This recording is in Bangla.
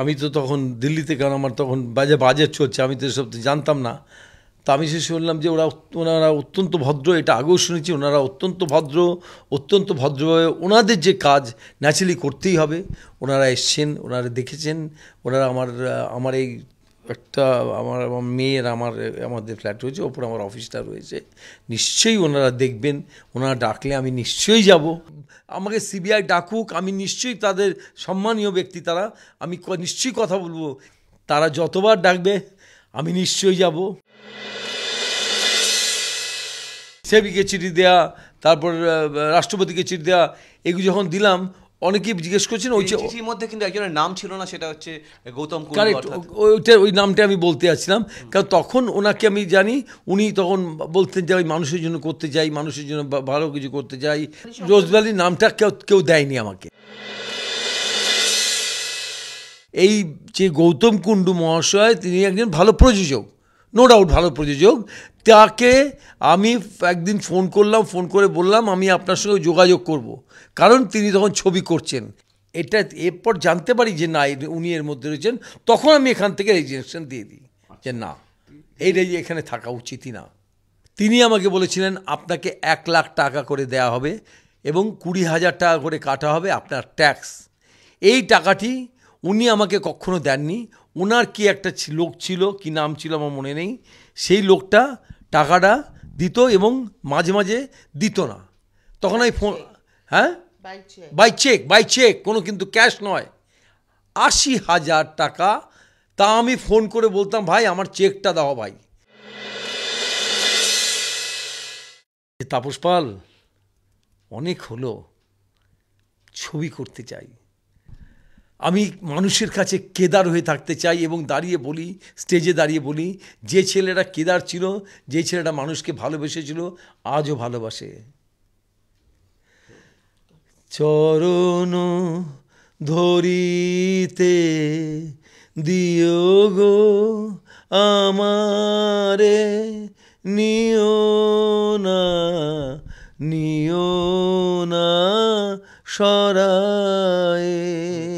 আমি তো তখন দিল্লিতে কারণ আমার তখন বাজে বাজেট চলছে আমি তো এসব জানতাম না তা আমি সে শুনলাম যে ওরা ওনারা অত্যন্ত ভদ্র এটা আগেও শুনেছি ওনারা অত্যন্ত ভদ্র অত্যন্ত ভদ্রভাবে ওনাদের যে কাজ ন্যাচারালি করতেই হবে ওনারা এসছেন ওনারা দেখেছেন ওনারা আমার আমার এই একটা আমার আমার মেয়ের আমার আমাদের ফ্ল্যাট রয়েছে ওপর আমার অফিসটা রয়েছে নিশ্চয়ই ওনারা দেখবেন ওনারা ডাকলে আমি নিশ্চয়ই যাব আমাকে সিবিআই ডাকুক আমি নিশ্চয়ই তাদের সম্মানীয় ব্যক্তি তারা আমি নিশ্চয়ই কথা বলবো তারা যতবার ডাকবে আমি নিশ্চয়ই যাব সেবিকে চিঠি দেয়া তারপর রাষ্ট্রপতিকে চিঠি দেয়া এগুলো যখন দিলাম অনেকেই জিজ্ঞেস করছেন ওই চিঠির মধ্যে কিন্তু একজনের নাম ছিল না সেটা হচ্ছে গৌতম কারেক্ট ওইটা ওই নামটা আমি বলতে যাচ্ছিলাম কারণ তখন ওনাকে আমি জানি উনি তখন বলতেন যে ওই মানুষের জন্য করতে চাই মানুষের জন্য ভালো কিছু করতে চাই রোজভ্যালির নামটা কেউ কেউ দেয়নি আমাকে এই যে গৌতম কুণ্ডু মহাশয় তিনি একজন ভালো প্রযোজক নো ডাউট ভালো প্রযোজক তাকে আমি একদিন ফোন করলাম ফোন করে বললাম আমি আপনার সঙ্গে যোগাযোগ করব। কারণ তিনি তখন ছবি করছেন এটা এরপর জানতে পারি যে না উনি এর মধ্যে রয়েছেন তখন আমি এখান থেকে রেজিস্ট্রেশন দিয়ে দিই যে না এইটাই এখানে থাকা উচিতই না তিনি আমাকে বলেছিলেন আপনাকে এক লাখ টাকা করে দেয়া হবে এবং কুড়ি হাজার টাকা করে কাটা হবে আপনার ট্যাক্স এই টাকাটি উনি আমাকে কখনো দেননি ওনার কি একটা লোক ছিল কি নাম ছিল আমার মনে নেই সেই লোকটা টাকাটা দিত এবং মাঝে মাঝে দিত না তখন আমি ফোন হ্যাঁ বাই চেক বাই চেক কোনো কিন্তু ক্যাশ নয় আশি হাজার টাকা তা আমি ফোন করে বলতাম ভাই আমার চেকটা দাও ভাই তাপস পাল অনেক হলো ছবি করতে চাই আমি মানুষের কাছে কেদার হয়ে থাকতে চাই এবং দাঁড়িয়ে বলি স্টেজে দাঁড়িয়ে বলি যে ছেলেটা কেদার ছিল যে ছেলেটা মানুষকে ভালোবেসেছিল আজও ভালোবাসে চরণ ধরিতে দিও গো আমারে নিও না নিও না সরায়